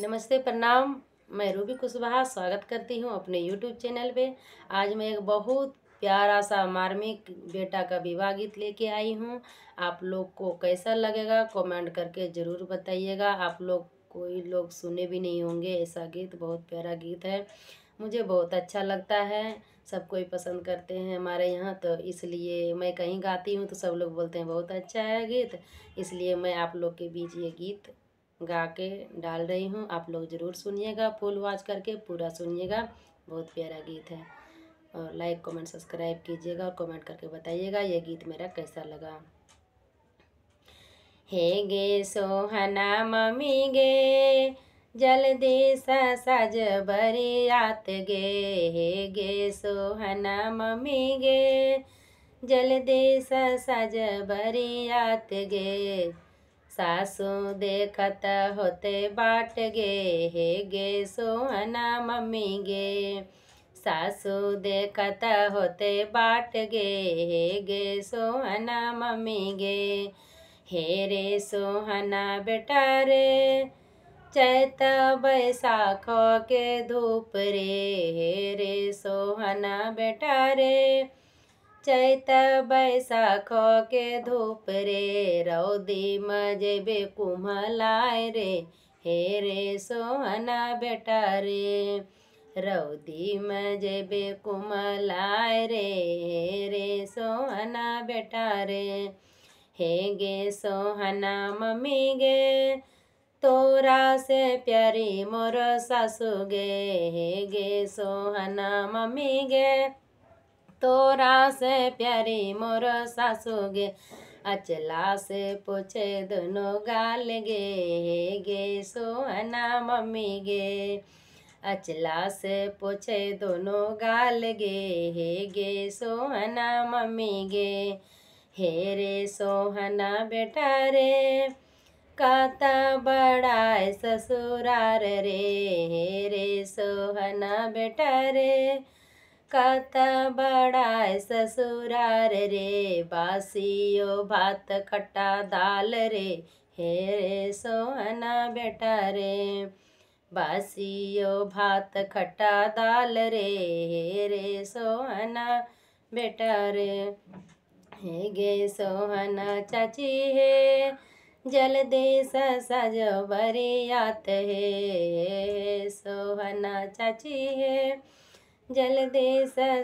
नमस्ते प्रणाम मैं रूबी कुशवाहा स्वागत करती हूँ अपने यूट्यूब चैनल पे आज मैं एक बहुत प्यारा सा मार्मिक बेटा का विवाह गीत लेके आई हूँ आप लोग को कैसा लगेगा कमेंट करके ज़रूर बताइएगा आप लोग कोई लोग सुने भी नहीं होंगे ऐसा गीत बहुत प्यारा गीत है मुझे बहुत अच्छा लगता है सब कोई पसंद करते हैं हमारे यहाँ तो इसलिए मैं कहीं गाती हूँ तो सब लोग बोलते हैं बहुत अच्छा है गीत इसलिए मैं आप लोग के बीच ये गीत गा के डाल रही हूँ आप लोग ज़रूर सुनिएगा फुल वॉच करके पूरा सुनिएगा बहुत प्यारा गीत है और लाइक कमेंट सब्सक्राइब कीजिएगा और कमेंट करके बताइएगा ये गीत मेरा कैसा लगा हे गे सोहना मम्मी गे जल दे सज आत गे हे गे सोहना मम्मी गे जल दे सज आत गे सासू देखत होते बाट गे हे गे सोहना मम्मी गे सासू देखत होते बाट गे हे गे सोहना मम्मी गे हे रे सोहना बेटा रे चैत बैसाखो के धूप रे हे रे सोहना बेटा रे चैत बैसाख के धूप रे रौदी मजे बे कुम्हलाय रे हे रे सोहना बेटा रे रौदी बे कुमलाय रे हे रे सोहना बेटा रे हे गे सोहना मम्मी गे तोरा से प्यारी मोर सासू गे हे गे सोहना मम्मी गे तोरा से प्यारी मोर सासू गे अचला से पूछे दोनों गाल गे गे सोहना मम्मी गे अचला से पूछे दोनों गाल गे हे गे सोहना मम्मी गे हे रे सोहना बेटा रे काता बड़ा ससुरार रे हे रे सोहना बेटा रे कत बड़ा ससुरार रे बासियो भात खट्टा दाल रे हे रे सोहना बेटा रे बासियो भात खट्टा दाल रे हे रे सोहना बेटा रे हे गे सोहना चाची हे जल दे सजो बरियात है सोहना चाची है जल दे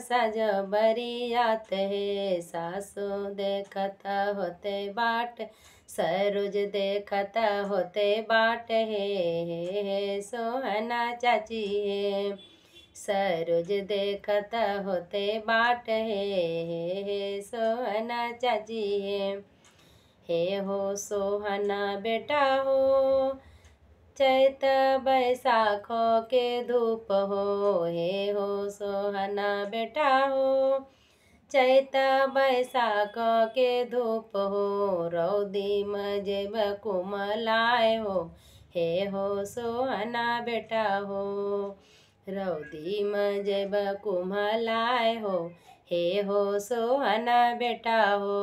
सजो बरियात है सासू देखता होते बाट सरुज देखता होते बाट है, हे सोहना चाची है सरुज देखता होते बाट है, हे सोहना चाची है हे हो सोहना बेटा हो चैत बैसाखो के धूप हो हे हो सोहना बेटा हो चैत बैसाख के धूप हो रौदी मजे ब कुमलाए हो हे हो सोहना बेटा हो रौदी मजे ब कुमलाए हो हे हो सोहना बेटा हो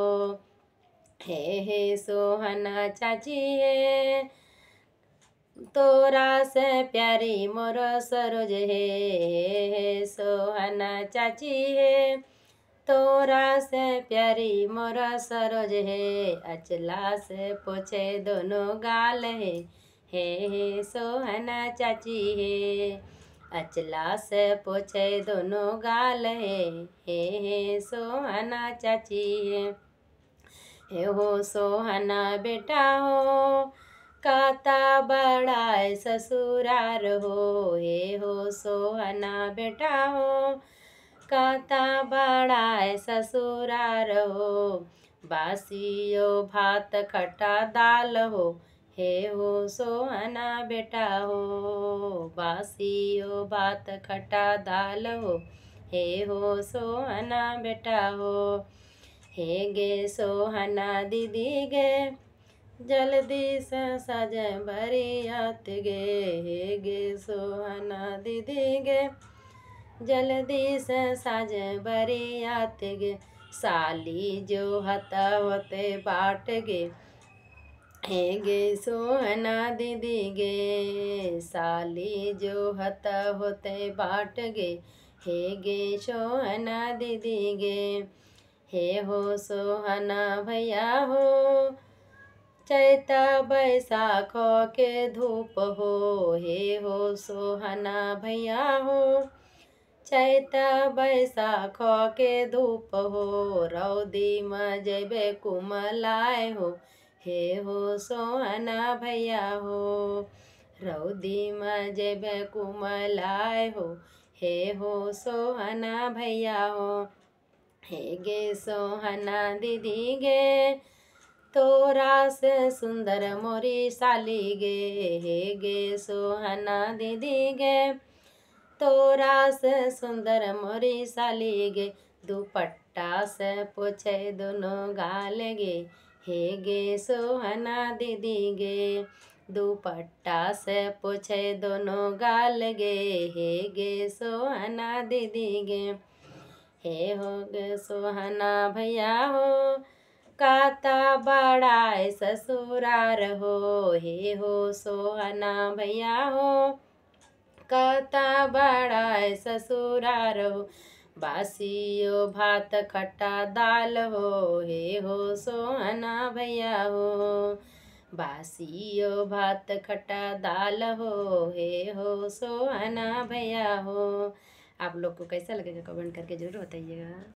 हे हे सोहना चाची है तोरा से प्यारी मोर सरोज हे हे सोहना चाची हे तोरा से प्यारी मोर सरोज है अचला से पोछे दोनों गाल है हे हे सोहना चाची है अचला से पोछे दोनों गाल है हे हे सोहना चाची हे हे हो सोहना बेटा हो काता बड़ाए ससुरार हो हे हो सोहना बेटा हो काता बड़ाए ससुरार हो बासियो भात खटा दाल हो हे हो सोहना बेटा हो बासियो भात खटा दाल हो हे हो सोहना बेटा हो हे गे सोहना दीदी गे जल्दी से सजे बरियात गे गे सोहना दीदी गे जल्दी से सजे बरियात गे साली जो हता होते बाट गे हे गे सोहना दीदी गे साली जो हता होते बाट गे हे गे सोहना दीदी गे हे हो सोहना भैया हो चैता बैसाख के धूप हो हे हो सोहना भैया हो चैता बैसाख के धूप हो रौदी में जेबे कुमलाए हो हे हो सोहना भैया हो रौदी में जेबे कुमलाए हो हे हो सोहना भैया हो हे गे सोहना दीदी गे तोरा से सुंदर मोरी साली गे हे गे सोहना दीदी गे तोरा से सुंदर मोरी साली गे दुपट्टा से पोछे दोनों गाल गे हे गे सोहना दीदी गे दुपट्टा से पोछे दोनों गाल गे हे गे सोहना दीदी गे हे हो गे सोहना भैया हो काता बड़ाए ससुरार हो हे हो सोहना भैया हो काता बड़ाए ससुरार हो बासियो भात खट्टा दाल हो हे हो सोहना भैया हो बासियो भात खट्टा दाल हो हे हो सोहना भैया हो आप लोग को कैसा लगेगा कमेंट करके ज़रूर बताइएगा